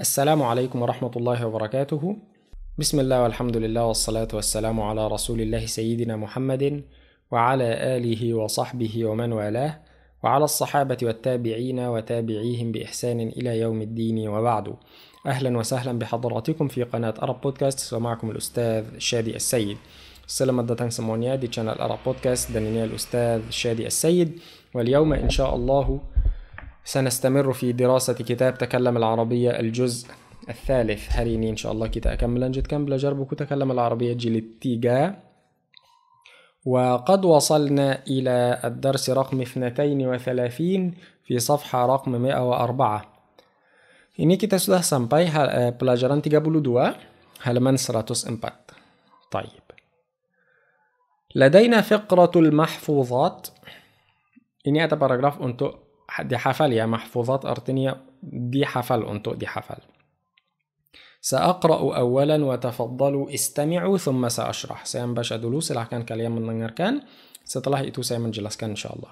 السلام عليكم ورحمة الله وبركاته بسم الله والحمد لله والصلاة والسلام على رسول الله سيدنا محمد وعلى آله وصحبه ومن والاه وعلى الصحابة والتابعين وتابعيهم بإحسان إلى يوم الدين وبعد أهلا وسهلا بحضراتكم في قناة أرب بودكاست ومعكم الأستاذ شادي السيد السلام datang سمونيا دي channel أرب بودكاست دانينيا الأستاذ شادي السيد واليوم إن شاء الله سنستمر في دراسة كتاب تكلم العربية الجزء الثالث هريني إن شاء الله كي تأكمل أنجد كم جرب تكلم العربية جلتيجا وقد وصلنا إلى الدرس رقم 32 في صفحة رقم 104 Ini kita sudah sampai hal, eh, pelajaran 32 سراتوس 104. طيب. لدينا فقرة المحفوظات. إني أتى باراجراف أنتو دي حفل يا محفوظات أرتينيا دي حفل أنتو دي حفل سأقرأ أولا وتفضلوا استمعوا ثم سأشرح سيام كان أدلو silahkan kalian mendengarkan setelah itu saya كان إن شاء الله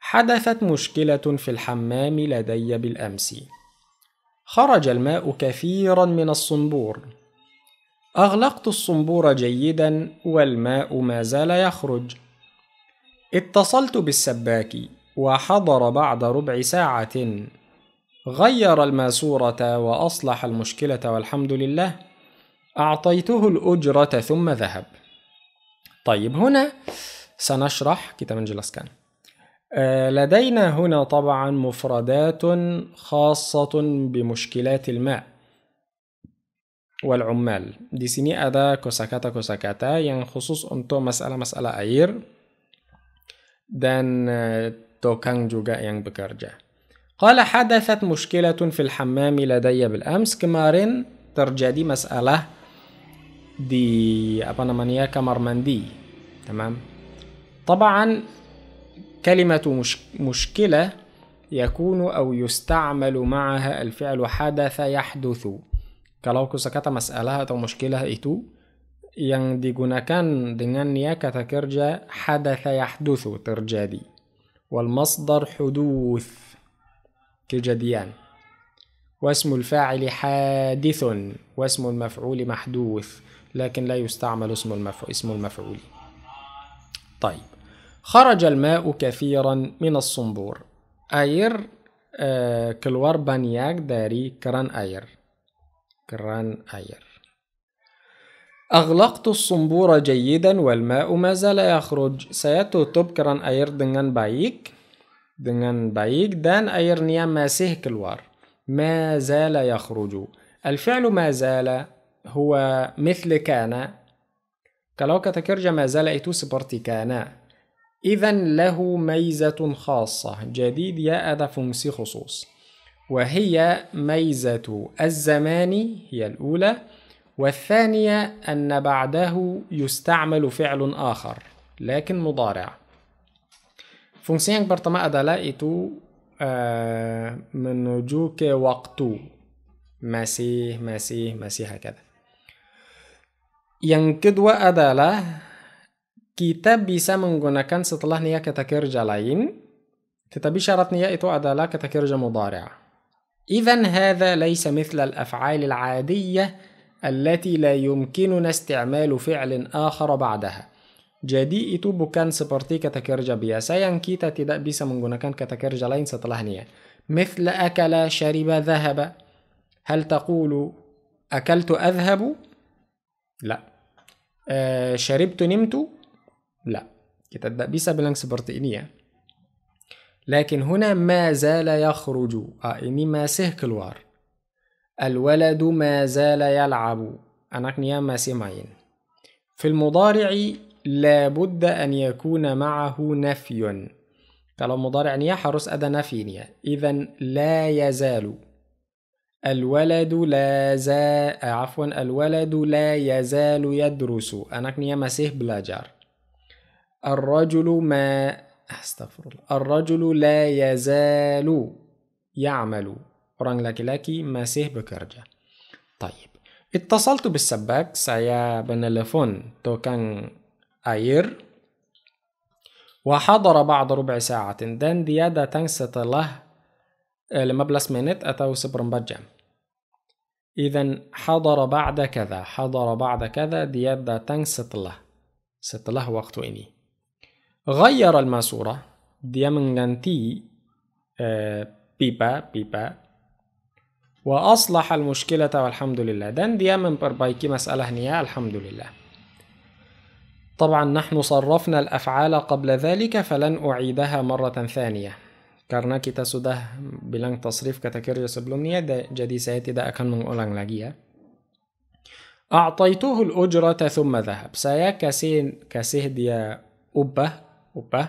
حدثت مشكلة في الحمام لدي بالأمس خرج الماء كثيرا من الصنبور أغلقت الصنبور جيدا والماء ما زال يخرج اتصلت بالسباك وحضر بعد ربع ساعة غير الماسورة وأصلح المشكلة والحمد لله أعطيته الأجرة ثم ذهب طيب هنا سنشرح كتاب كان آه، لدينا هنا طبعا مفردات خاصة بمشكلات الماء والعمال دي سيني أدا كوساكاتا كوساكاتا yang خصوص أنتو مسألة مسألة أير دان توكانغ جوجا يانغ بكارجا قال حدثت مشكلة في الحمام لدي بالأمس كمارين ترجادي مسألة دي أبانا مانيا كمرمندي تمام طبعا كلمة مشكلة يكون أو يستعمل معها الفعل حدث يحدث كلو كسكت مسألة أو مشكلة إتو yang digunakan dengan niat kata kerja hadatha yahduthu terjadi والمصدر حدوث كجديان واسم الفاعل حادث واسم المفعول محدوث لكن لا يستعمل اسم المفعول اسم المفعول طيب خرج الماء كثيرا من الصنبور اير آه كلور بانياك داري كران اير كران اير أغلقت الصنبور جيدا والماء ما زال يخرج. Saya أير keran بايك dengan بايك دان أير نيام ما masih الوار ما زال يخرج. الفعل ما زال هو مثل كان. Kalau kata ما زال itu seperti كان. إذا له ميزة خاصة. جديد يا أدا فونسي خصوص. وهي ميزة الزمان هي الأولى. والثانية أن بعده يستعمل فعل آخر لكن مضارع فونسيانك برطماء دلائتو من جوك وقتو مسيح مسيح مسيح هكذا yang kedua adalah kita bisa menggunakan setelahnya kata kerja lain tetapi syaratnya itu adalah kata kerja mudhari' إذا هذا ليس مثل الأفعال العادية التي لا يمكننا استعمال fi'lin akhar ba'daha. Jadi itu bukan seperti kata kerja biasa yang kita tidak bisa menggunakan kata kerja lain setelahnya. مثل أكل شرب ذهب هل تقول أكلت أذهب؟ لا أه شربت نمت؟ لا kita tidak bisa bilang seperti ini ya. لكن هنا ما زال يخرج آه ini masih keluar الولد ما زال يلعب anaknya masih main في المضارع لابد أن يكون معه نفي كلام مضارع نيا حرس أدا نفي نيا إذا لا يزال الولد لا زا عفوا الولد لا يزال يدرس anaknya masih بلاجار الرجل ما استغفر الله الرجل لا يزال يعمل orang laki-laki masih bekerja. Taib. Ittasaltu bisabak, saya menelepon tukang air. وحضر بعد ربع ساعة dan dia datang setelah 15 menit atau seperempat jam. إذا حضر بعد كذا حضر بعد كذا dia datang setelah setelah waktu ini. غير الماسورة dia mengganti uh, pipa pipa وأصلح المشكلة والحمد لله دان من بربايكي مسألة هنية الحمد لله طبعا نحن صرفنا الأفعال قبل ذلك فلن أعيدها مرة ثانية كارناكي تسوده بلانك تصريف كتكرية سبلونية جدي سياتي دا أكن من أولان لجية. أعطيته الأجرة ثم ذهب سايا كاسين كاسيه ديا أبه أبه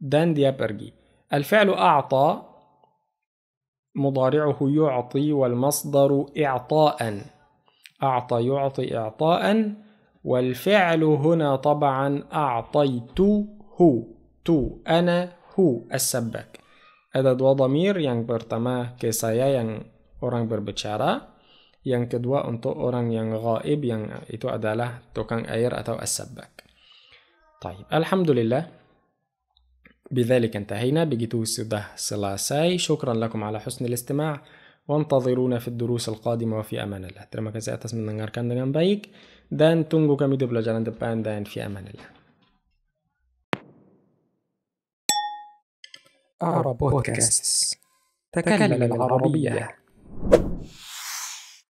دان ديا برجي الفعل أعطى مضارعه يعطي والمصدر إعطاء أعطى يعطي إعطاء والفعل هنا طبعا أعطيت هو تو أنا هو السباك هذا دو ضمير يعني برتما كسايا يعني أوران بربتشارا يعني كدوا أنتو أوران يعني غائب يعني إتو أدالة تو كان أير أتو السباك طيب الحمد لله بذلك انتهينا بجيتو sudah سلاساي شكرا لكم على حسن الاستماع وانتظرونا في الدروس القادمة وفي أمان الله ترى terima kasih atas كان dengan بايك دان tunggu kami دبلا pelajaran دبان دان في أمان الله أعرب بودكاست تكلم العربية